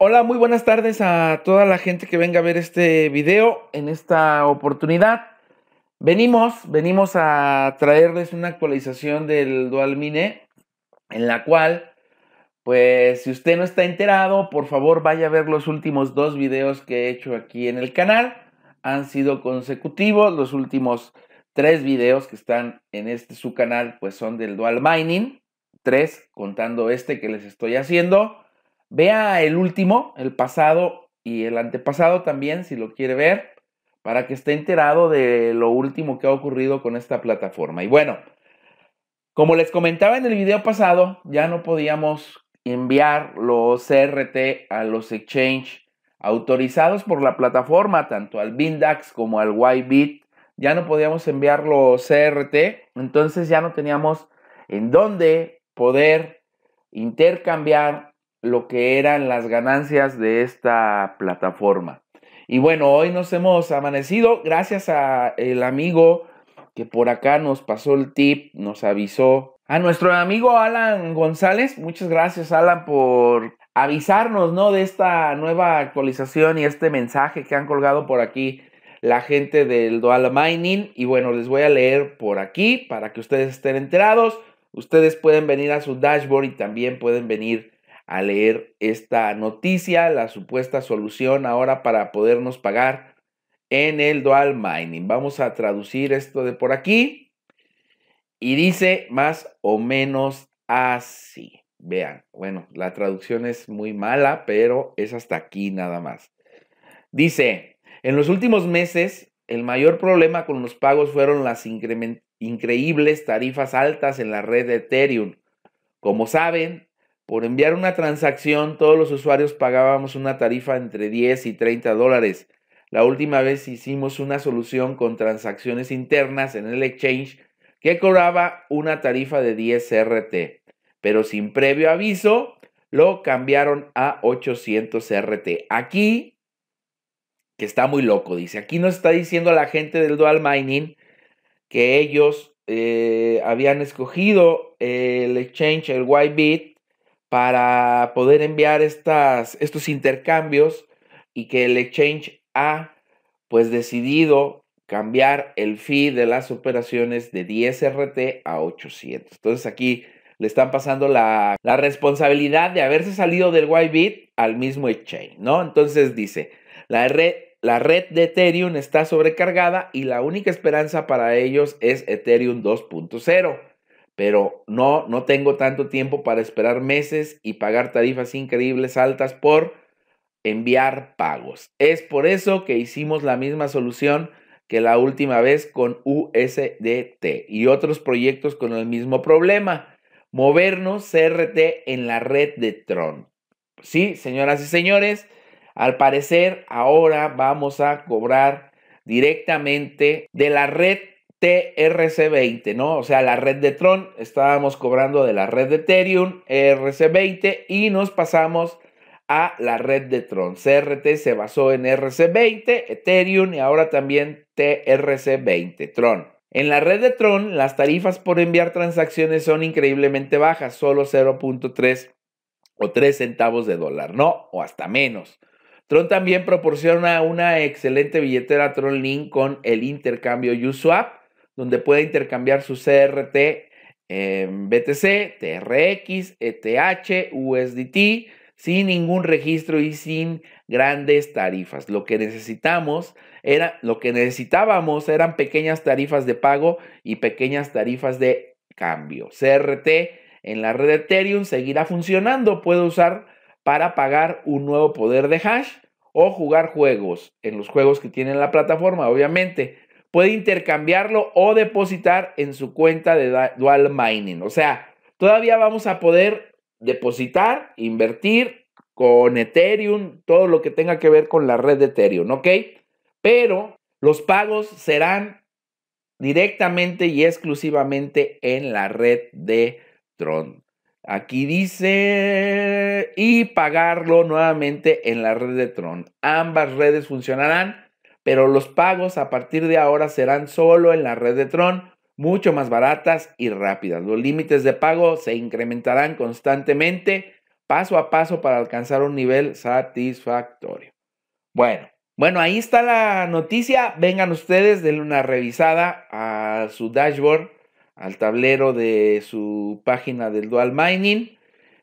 Hola, muy buenas tardes a toda la gente que venga a ver este video en esta oportunidad. Venimos, venimos a traerles una actualización del Dual Mine, en la cual, pues si usted no está enterado, por favor vaya a ver los últimos dos videos que he hecho aquí en el canal. Han sido consecutivos, los últimos tres videos que están en este su canal, pues son del Dual Mining, tres contando este que les estoy haciendo. Vea el último, el pasado y el antepasado también, si lo quiere ver, para que esté enterado de lo último que ha ocurrido con esta plataforma. Y bueno, como les comentaba en el video pasado, ya no podíamos enviar los CRT a los exchange autorizados por la plataforma, tanto al Bindax como al YBIT. Ya no podíamos enviar los CRT, entonces ya no teníamos en dónde poder intercambiar lo que eran las ganancias de esta plataforma. Y bueno, hoy nos hemos amanecido gracias a el amigo que por acá nos pasó el tip, nos avisó. A nuestro amigo Alan González, muchas gracias Alan por avisarnos, ¿no? De esta nueva actualización y este mensaje que han colgado por aquí la gente del Dual Mining. Y bueno, les voy a leer por aquí para que ustedes estén enterados. Ustedes pueden venir a su dashboard y también pueden venir a leer esta noticia, la supuesta solución ahora para podernos pagar en el dual mining. Vamos a traducir esto de por aquí y dice más o menos así. Vean, bueno, la traducción es muy mala, pero es hasta aquí nada más. Dice, en los últimos meses, el mayor problema con los pagos fueron las increíbles tarifas altas en la red de Ethereum. Como saben, por enviar una transacción, todos los usuarios pagábamos una tarifa entre 10 y 30 dólares. La última vez hicimos una solución con transacciones internas en el exchange que cobraba una tarifa de 10 RT, pero sin previo aviso lo cambiaron a 800 CRT. Aquí, que está muy loco, dice, aquí nos está diciendo la gente del dual mining que ellos eh, habían escogido el exchange, el YBIT, para poder enviar estas, estos intercambios y que el exchange ha pues decidido cambiar el fee de las operaciones de 10 RT a 800. Entonces aquí le están pasando la, responsabilidad de haberse salido del bit al mismo exchange, ¿no? Entonces dice, la la red de Ethereum está sobrecargada y la única esperanza para ellos es Ethereum 2.0 pero no, no tengo tanto tiempo para esperar meses y pagar tarifas increíbles altas por enviar pagos. Es por eso que hicimos la misma solución que la última vez con USDT y otros proyectos con el mismo problema, movernos CRT en la red de Tron. Sí, señoras y señores, al parecer ahora vamos a cobrar directamente de la red TRC20, ¿no? O sea, la red de Tron, estábamos cobrando de la red de Ethereum, RC 20 y nos pasamos a la red de Tron. CRT se basó en RC 20 Ethereum y ahora también TRC20, Tron. En la red de Tron, las tarifas por enviar transacciones son increíblemente bajas, solo 0.3 o 3 centavos de dólar, ¿no? O hasta menos. Tron también proporciona una excelente billetera Tron Link con el intercambio USwap donde puede intercambiar su CRT en BTC, TRX, ETH, USDT, sin ningún registro y sin grandes tarifas. Lo que necesitamos era, lo que necesitábamos eran pequeñas tarifas de pago y pequeñas tarifas de cambio. CRT en la red Ethereum seguirá funcionando, Puede usar para pagar un nuevo poder de hash o jugar juegos en los juegos que tiene la plataforma, obviamente, puede intercambiarlo o depositar en su cuenta de Dual Mining. O sea, todavía vamos a poder depositar, invertir con Ethereum, todo lo que tenga que ver con la red de Ethereum, ¿ok? Pero los pagos serán directamente y exclusivamente en la red de Tron. Aquí dice, y pagarlo nuevamente en la red de Tron. Ambas redes funcionarán pero los pagos a partir de ahora serán solo en la red de Tron, mucho más baratas y rápidas. Los límites de pago se incrementarán constantemente, paso a paso, para alcanzar un nivel satisfactorio. Bueno, bueno, ahí está la noticia. Vengan ustedes, denle una revisada a su dashboard, al tablero de su página del Dual Mining.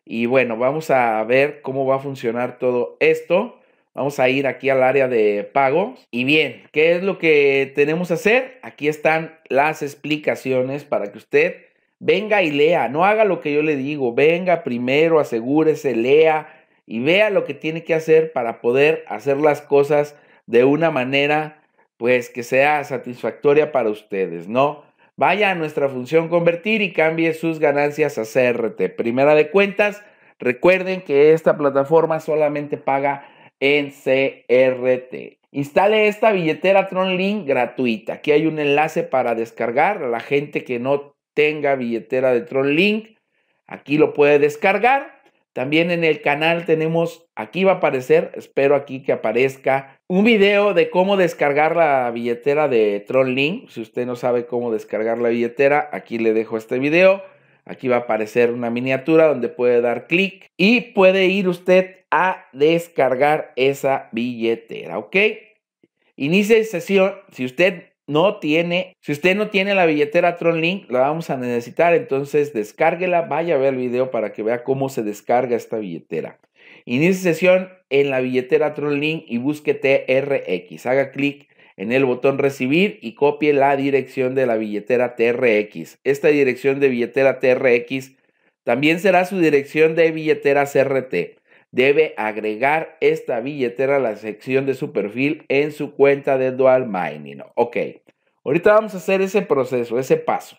Y bueno, vamos a ver cómo va a funcionar todo esto. Vamos a ir aquí al área de pago. Y bien, ¿qué es lo que tenemos que hacer? Aquí están las explicaciones para que usted venga y lea. No haga lo que yo le digo. Venga primero, asegúrese, lea y vea lo que tiene que hacer para poder hacer las cosas de una manera pues que sea satisfactoria para ustedes, ¿no? Vaya a nuestra función convertir y cambie sus ganancias a CRT. Primera de cuentas, recuerden que esta plataforma solamente paga en CRT. Instale esta billetera TronLink gratuita. Aquí hay un enlace para descargar. A la gente que no tenga billetera de TronLink, aquí lo puede descargar. También en el canal tenemos, aquí va a aparecer, espero aquí que aparezca, un video de cómo descargar la billetera de TronLink. Si usted no sabe cómo descargar la billetera, aquí le dejo este video. Aquí va a aparecer una miniatura donde puede dar clic y puede ir usted a descargar esa billetera, ¿ok? Inicie sesión. Si usted no tiene, si usted no tiene la billetera Tronlink, la vamos a necesitar. Entonces descárguela, vaya a ver el video para que vea cómo se descarga esta billetera. Inicie sesión en la billetera Tronlink y busque TRX. Haga clic en el botón recibir y copie la dirección de la billetera TRX. Esta dirección de billetera TRX también será su dirección de billetera CRT. Debe agregar esta billetera a la sección de su perfil en su cuenta de Dual Mining. Ok, ahorita vamos a hacer ese proceso, ese paso.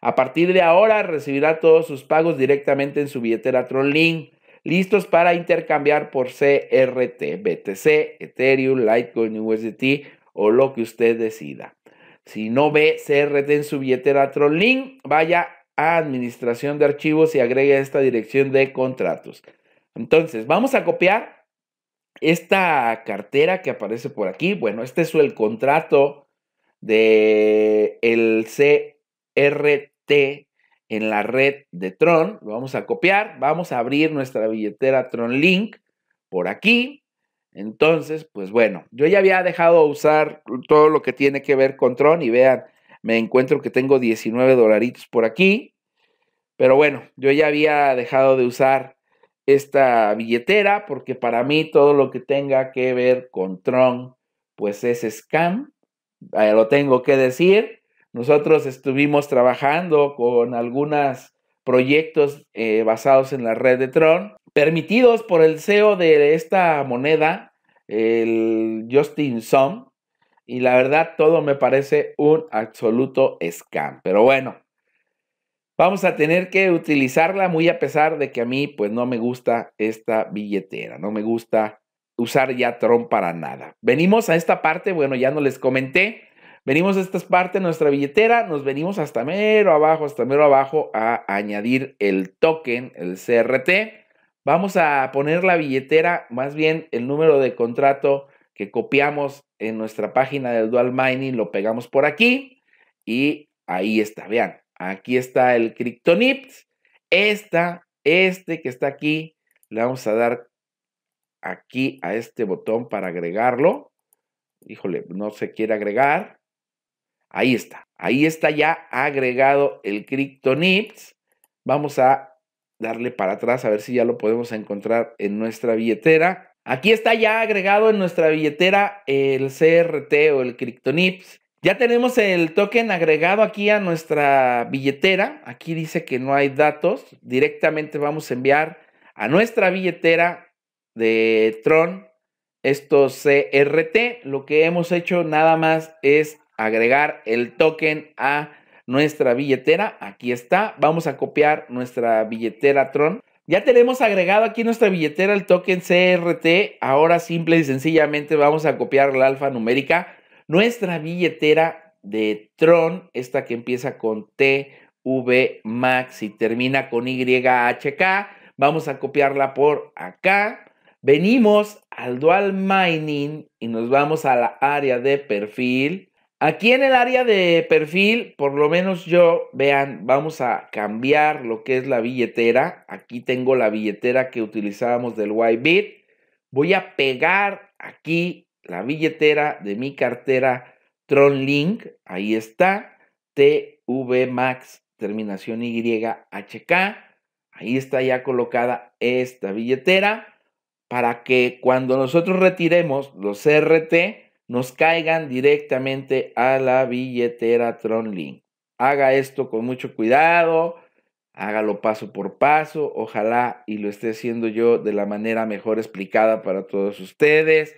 A partir de ahora recibirá todos sus pagos directamente en su billetera Tronlink listos para intercambiar por CRT, BTC, Ethereum, Litecoin, USDT o lo que usted decida. Si no ve CRT en su billetera TronLink, vaya a Administración de Archivos y agregue esta dirección de contratos. Entonces, vamos a copiar esta cartera que aparece por aquí. Bueno, este es el contrato de CRT en la red de Tron. Lo vamos a copiar. Vamos a abrir nuestra billetera TronLink por aquí. Entonces, pues bueno, yo ya había dejado usar todo lo que tiene que ver con Tron y vean, me encuentro que tengo 19 dolaritos por aquí. Pero bueno, yo ya había dejado de usar esta billetera porque para mí todo lo que tenga que ver con Tron, pues es scam. lo tengo que decir. Nosotros estuvimos trabajando con algunos proyectos eh, basados en la red de Tron permitidos por el CEO de esta moneda, el Justin Song. Y la verdad, todo me parece un absoluto scam. Pero bueno, vamos a tener que utilizarla muy a pesar de que a mí pues no me gusta esta billetera, no me gusta usar ya Tron para nada. Venimos a esta parte, bueno, ya no les comenté, venimos a esta parte de nuestra billetera, nos venimos hasta mero abajo, hasta mero abajo a añadir el token, el CRT. Vamos a poner la billetera, más bien el número de contrato que copiamos en nuestra página del Dual Mining, lo pegamos por aquí y ahí está. Vean, aquí está el Kryptonit. Esta, este que está aquí, le vamos a dar aquí a este botón para agregarlo. Híjole, no se quiere agregar. Ahí está. Ahí está ya agregado el CryptoNips. Vamos a darle para atrás a ver si ya lo podemos encontrar en nuestra billetera. Aquí está ya agregado en nuestra billetera el CRT o el Cryptonips. Ya tenemos el token agregado aquí a nuestra billetera. Aquí dice que no hay datos. Directamente vamos a enviar a nuestra billetera de Tron estos CRT. Lo que hemos hecho nada más es agregar el token a nuestra billetera. Aquí está. Vamos a copiar nuestra billetera Tron. Ya tenemos agregado aquí nuestra billetera el token CRT. Ahora simple y sencillamente vamos a copiar la alfanumérica. Nuestra billetera de Tron, esta que empieza con TV Max y termina con YHK. Vamos a copiarla por acá. Venimos al Dual Mining y nos vamos a la área de perfil Aquí en el área de perfil, por lo menos yo, vean, vamos a cambiar lo que es la billetera. Aquí tengo la billetera que utilizábamos del YBit. Voy a pegar aquí la billetera de mi cartera TronLink. Ahí está, Max terminación YHK. Ahí está ya colocada esta billetera para que cuando nosotros retiremos los RT, nos caigan directamente a la billetera TronLink. Haga esto con mucho cuidado, hágalo paso por paso, ojalá y lo esté haciendo yo de la manera mejor explicada para todos ustedes.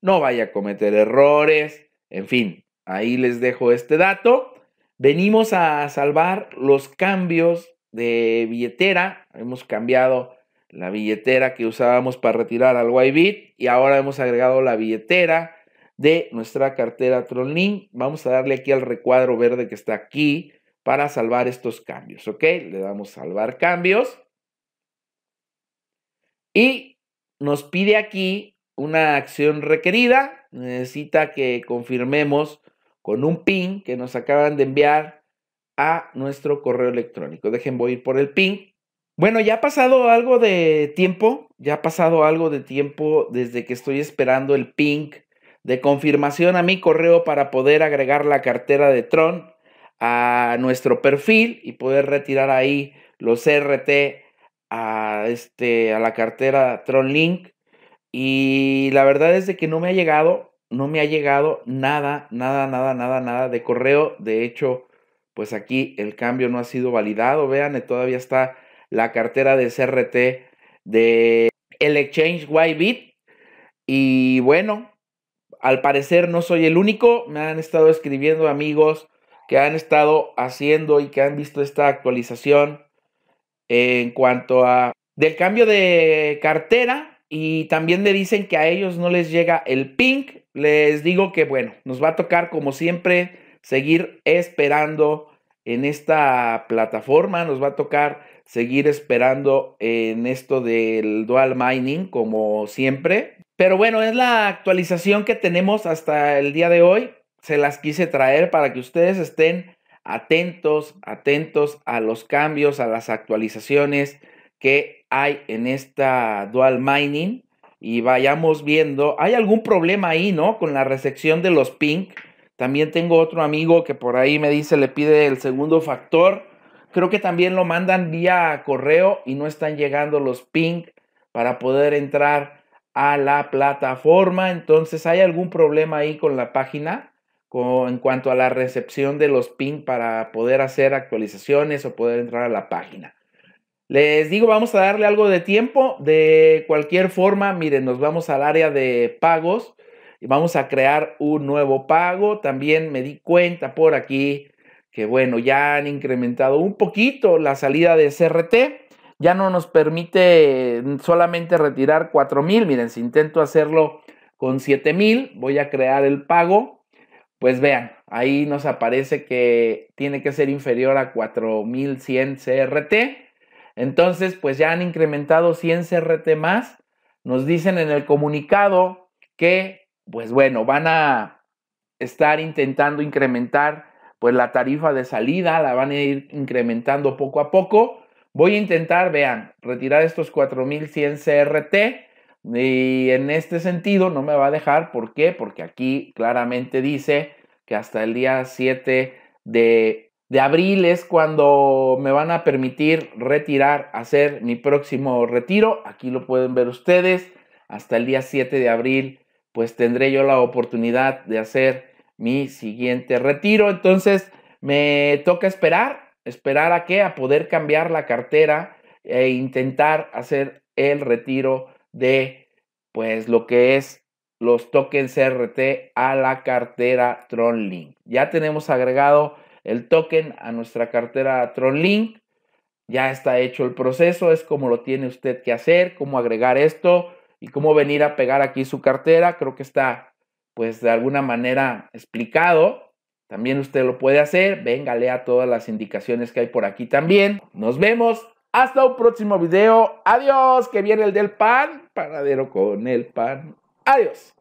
No vaya a cometer errores, en fin, ahí les dejo este dato. Venimos a salvar los cambios de billetera, hemos cambiado la billetera que usábamos para retirar al YBIT y ahora hemos agregado la billetera de nuestra cartera Tronlink. Vamos a darle aquí al recuadro verde que está aquí para salvar estos cambios, ¿ok? Le damos salvar cambios. Y nos pide aquí una acción requerida. Necesita que confirmemos con un PIN que nos acaban de enviar a nuestro correo electrónico. Dejen, voy ir por el PIN. Bueno, ya ha pasado algo de tiempo, ya ha pasado algo de tiempo desde que estoy esperando el PIN de confirmación a mi correo para poder agregar la cartera de Tron a nuestro perfil y poder retirar ahí los CRT a, este, a la cartera Tron Link. Y la verdad es de que no me ha llegado, no me ha llegado nada, nada, nada, nada, nada de correo. De hecho, pues aquí el cambio no ha sido validado. Vean, todavía está la cartera de CRT de el exchange Bit Y bueno, al parecer no soy el único, me han estado escribiendo amigos que han estado haciendo y que han visto esta actualización en cuanto a del cambio de cartera y también me dicen que a ellos no les llega el ping. Les digo que bueno, nos va a tocar como siempre seguir esperando en esta plataforma, nos va a tocar seguir esperando en esto del dual mining como siempre. Pero bueno, es la actualización que tenemos hasta el día de hoy. Se las quise traer para que ustedes estén atentos, atentos a los cambios, a las actualizaciones que hay en esta dual mining y vayamos viendo. Hay algún problema ahí, ¿no? Con la recepción de los ping. También tengo otro amigo que por ahí me dice le pide el segundo factor. Creo que también lo mandan vía correo y no están llegando los ping para poder entrar a la plataforma. Entonces, ¿hay algún problema ahí con la página en cuanto a la recepción de los PIN para poder hacer actualizaciones o poder entrar a la página? Les digo, vamos a darle algo de tiempo. De cualquier forma, miren, nos vamos al área de pagos y vamos a crear un nuevo pago. También me di cuenta por aquí que, bueno, ya han incrementado un poquito la salida de CRT ya no nos permite mm, solamente retirar 4000. Miren, si intento hacerlo con 7000, voy a crear el pago. Pues vean, ahí nos aparece que tiene que ser inferior a 4100 CRT. Entonces, pues ya han incrementado 100 CRT más. Nos dicen en el comunicado que, pues bueno, van a estar intentando incrementar pues la tarifa de salida, la van a ir incrementando poco a poco Voy a intentar, vean, retirar estos 4100 CRT y en este sentido no me va a dejar. ¿Por qué? Porque aquí claramente dice que hasta el día 7 de, abril es cuando me van a permitir retirar, hacer mi próximo retiro. Aquí lo pueden ver ustedes. Hasta el día 7 de abril pues tendré yo la oportunidad de hacer mi siguiente retiro. Entonces me toca esperar esperar a qué? A poder cambiar la cartera e intentar hacer el retiro de pues lo que es los tokens CRT a la cartera TronLink. Ya tenemos agregado el token a nuestra cartera TronLink. Ya está hecho el proceso, es como lo tiene usted que hacer, cómo agregar esto y cómo venir a pegar aquí su cartera. Creo que está pues de alguna manera explicado. También usted lo puede hacer. Venga, lea todas las indicaciones que hay por aquí también. Nos vemos. Hasta un próximo video. Adiós. Que viene el del pan. Panadero con el pan. Adiós.